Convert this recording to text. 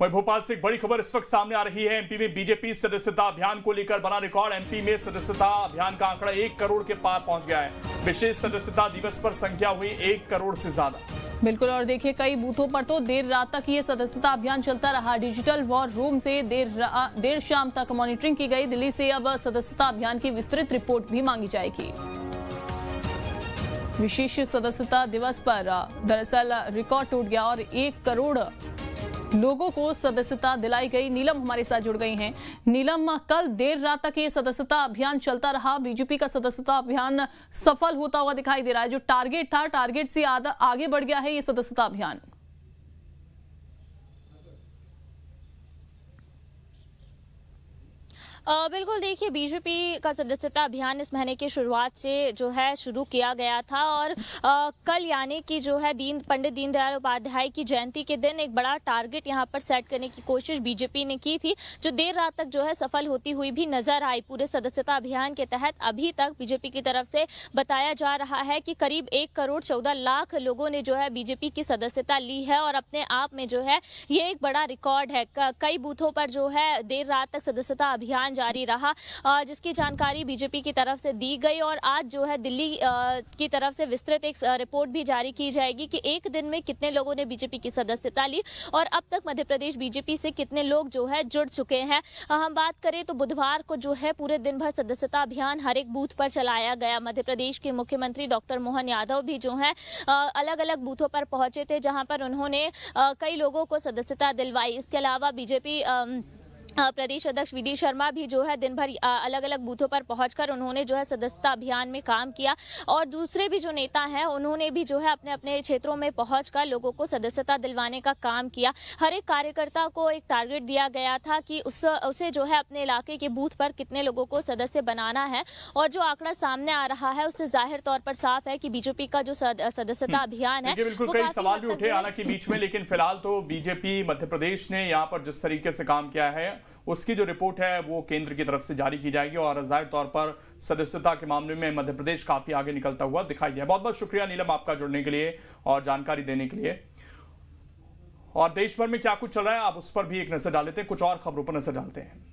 वही भोपाल से एक बड़ी खबर इस वक्त सामने आ रही है एमपी में बीजेपी सदस्यता अभियान को लेकर बना रिकॉर्ड एमपी में सदस्यता अभियान का आंकड़ा एक करोड़ के पार पहुंच गया है विशेष सदस्यता दिवस पर संख्या हुई एक करोड़ से ज्यादा बिल्कुल और देखिए कई बूथों पर तो देर रात तक ये सदस्यता अभियान चलता रहा डिजिटल वॉर रूम से देर देर शाम तक मॉनिटरिंग की गई दिल्ली से अब सदस्यता अभियान की विस्तृत रिपोर्ट भी मांगी जाएगी विशेष सदस्यता दिवस पर दरअसल रिकॉर्ड टूट गया और एक करोड़ लोगों को सदस्यता दिलाई गई नीलम हमारे साथ जुड़ गई हैं नीलम कल देर रात तक ये सदस्यता अभियान चलता रहा बीजेपी का सदस्यता अभियान सफल होता हुआ दिखाई दे रहा है जो टारगेट था टारगेट से आगे बढ़ गया है ये सदस्यता अभियान बिल्कुल देखिए बीजेपी का सदस्यता अभियान इस महीने की शुरुआत से जो है शुरू किया गया था और आ, कल यानी कि जो है दीन पंडित दीनदयाल उपाध्याय की जयंती के दिन एक बड़ा टारगेट यहाँ पर सेट करने की कोशिश बीजेपी ने की थी जो देर रात तक जो है सफल होती हुई भी नजर आई पूरे सदस्यता अभियान के तहत अभी तक बीजेपी की तरफ से बताया जा रहा है कि करीब एक करोड़ चौदह लाख लोगों ने जो है बीजेपी की सदस्यता ली है और अपने आप में जो है ये एक बड़ा रिकॉर्ड है कई बूथों पर जो है देर रात तक सदस्यता अभियान जारी रहा जिसकी जानकारी बीजेपी की तरफ से दी गई और आज जो है दिल्ली की तरफ से विस्तृत एक रिपोर्ट भी जारी की जाएगी कि एक दिन में कितने लोगों ने बीजेपी की सदस्यता ली और अब तक मध्य प्रदेश बीजेपी से कितने लोग जो है जुड़ चुके हैं हम बात करें तो बुधवार को जो है पूरे दिन भर सदस्यता अभियान हर एक बूथ पर चलाया गया मध्य प्रदेश के मुख्यमंत्री डॉक्टर मोहन यादव भी जो है अलग अलग बूथों पर पहुंचे थे जहां पर उन्होंने कई लोगों को सदस्यता दिलवाई इसके अलावा बीजेपी प्रदेश अध्यक्ष वी डी शर्मा भी जो है दिन भर अलग अलग बूथों पर पहुंचकर उन्होंने जो है सदस्यता अभियान में काम किया और दूसरे भी जो नेता हैं उन्होंने भी जो है अपने अपने क्षेत्रों में पहुंचकर लोगों को सदस्यता दिलवाने का काम किया हर एक कार्यकर्ता को एक टारगेट दिया गया था कि उस उसे जो है अपने इलाके के बूथ पर कितने लोगों को सदस्य बनाना है और जो आंकड़ा सामने आ रहा है उससे जाहिर तौर पर साफ है कि बीजेपी का जो सदस्यता हम्म। अभियान है बिल्कुल कई सवाल भी उठे हालांकि बीच में लेकिन फिलहाल तो बीजेपी मध्य प्रदेश ने यहाँ पर जिस तरीके से काम किया है उसकी जो रिपोर्ट है वो केंद्र की तरफ से जारी की जाएगी और जाहिर तौर पर सदस्यता के मामले में मध्य प्रदेश काफी आगे निकलता हुआ दिखाई दिया बहुत बहुत शुक्रिया नीलम आपका जुड़ने के लिए और जानकारी देने के लिए और देश भर में क्या कुछ चल रहा है आप उस पर भी एक नजर डालते हैं कुछ और खबरों पर नजर डालते हैं